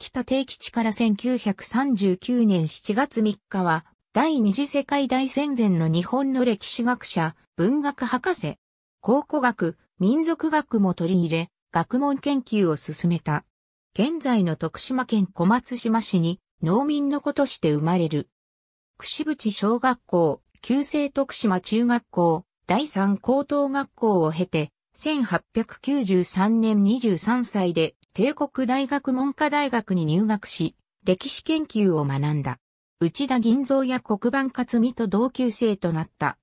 北定基地から1939年7月3日は、第二次世界大戦前の日本の歴史学者、文学博士、考古学、民族学も取り入れ、学問研究を進めた。現在の徳島県小松島市に農民の子として生まれる。串淵小学校、旧制徳島中学校、第三高等学校を経て、1893年23歳で帝国大学文科大学に入学し、歴史研究を学んだ。内田銀蔵や黒板克美と同級生となった。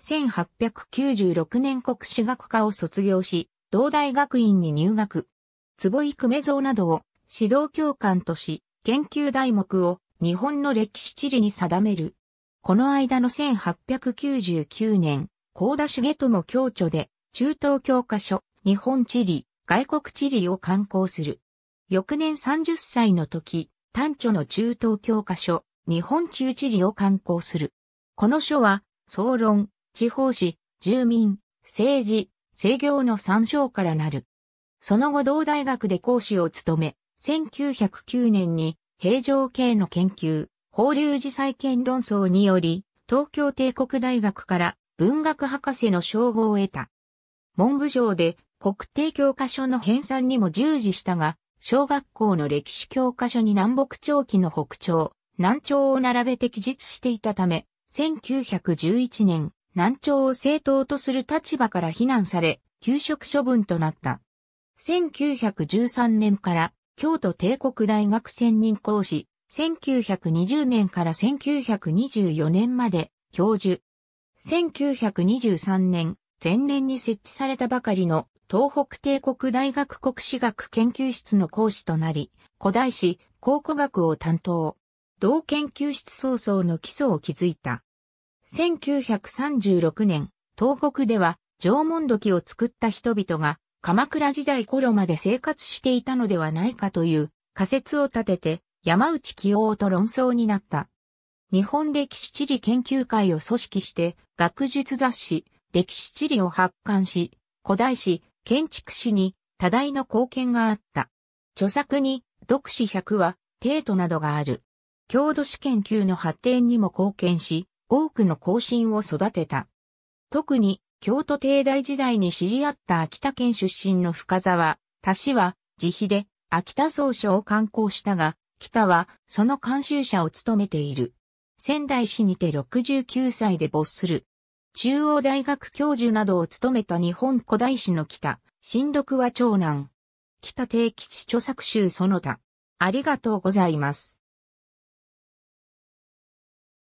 1896年国史学科を卒業し、同大学院に入学。坪井久米蔵などを指導教官とし、研究題目を日本の歴史地理に定める。この間の1899年、高田重友教著で、中東教科書、日本地理、外国地理を観光する。翌年30歳の時、短著の中東教科書、日本中地理を観光する。この書は、総論、地方史、住民、政治、制業の参照からなる。その後同大学で講師を務め、1909年に平城系の研究、法隆寺再建論争により、東京帝国大学から文学博士の称号を得た。文部省で国定教科書の編纂にも従事したが、小学校の歴史教科書に南北朝期の北朝、南朝を並べて記述していたため、1911年、南朝を正当とする立場から非難され、休職処分となった。1913年から京都帝国大学専任講師、1920年から1924年まで教授。1923年、前年に設置されたばかりの東北帝国大学国史学研究室の講師となり、古代史、考古学を担当。同研究室創造の基礎を築いた。1936年、東国では縄文土器を作った人々が鎌倉時代頃まで生活していたのではないかという仮説を立てて山内清夫と論争になった。日本歴史地理研究会を組織して学術雑誌歴史地理を発刊し、古代史、建築史に多大な貢献があった。著作に、読史100は、帝都などがある。郷土史研究の発展にも貢献し、多くの後進を育てた。特に、京都帝大時代に知り合った秋田県出身の深沢、田氏は、自費で、秋田総書を刊行したが、北は、その監修者を務めている。仙台市にて69歳で没する。中央大学教授などを務めた日本古代史の北、新読は長男。北定吉著作集その他。ありがとうございます。